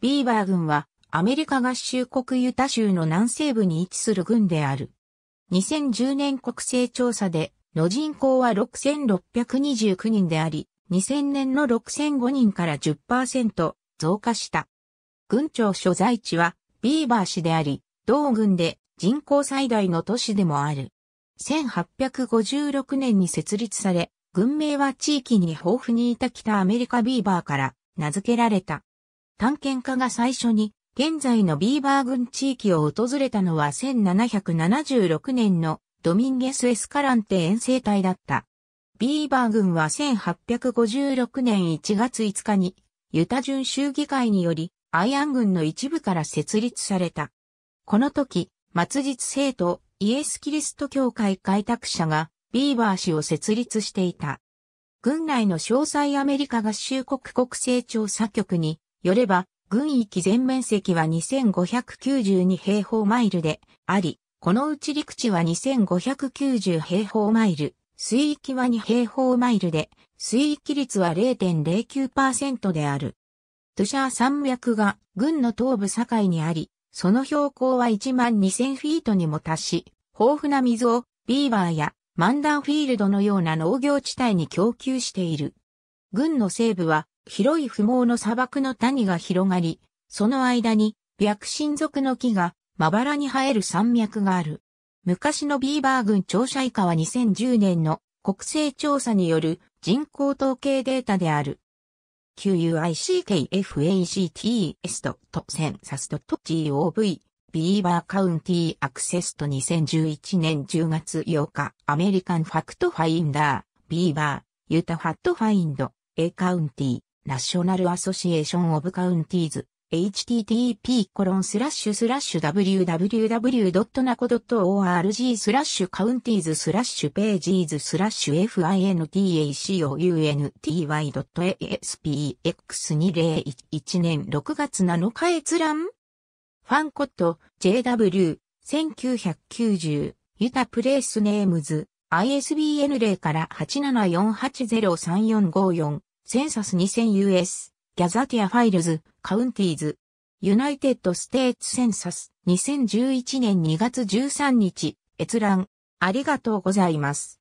ビーバー軍はアメリカ合衆国ユタ州の南西部に位置する軍である。2010年国勢調査での人口は6629人であり、2000年の6005人から10%増加した。軍庁所在地はビーバー市であり、同軍で人口最大の都市でもある。1856年に設立され、軍名は地域に豊富にいた北アメリカビーバーから名付けられた。探検家が最初に現在のビーバー郡地域を訪れたのは1776年のドミンゲス・エスカランテ遠征隊だった。ビーバー郡は1856年1月5日にユタ準州議会によりアイアン軍の一部から設立された。この時、末日生徒イエス・キリスト教会開拓者がビーバー氏を設立していた。軍内の詳細アメリカ合衆国国勢調査局によれば、軍域全面積は2592平方マイルであり、このうち陸地は2590平方マイル、水域は2平方マイルで、水域率は0.09%である。トゥシャー山脈が軍の東部境にあり、その標高は1万2000フィートにも達し、豊富な水をビーバーやマンダンフィールドのような農業地帯に供給している。軍の西部は広い不毛の砂漠の谷が広がり、その間に、白神族の木が、まばらに生える山脈がある。昔のビーバー群庁舎以下は2010年の国勢調査による人口統計データである。QUICKFACTS.10SAS.gov ビーバーカウンティーアクセスと2011年10月8日アメリカンファクトファインダービーバーユタファットファインド A カウンティーナショナルアソシエーションオブカウンティーズ http://www.naco.org コロンススララッッシシュュスラッシュカウンティーズスラッシュページーズスラッシュ fintacounty.aspx2011 年6月7日閲覧ファンコット JW 1990ユタプレイスネームズ ISBN 0から874803454センサス 2000US、ギャザティアファイルズ、カウンティーズ、ユナイテッドステーツセンサス、2011年2月13日、閲覧、ありがとうございます。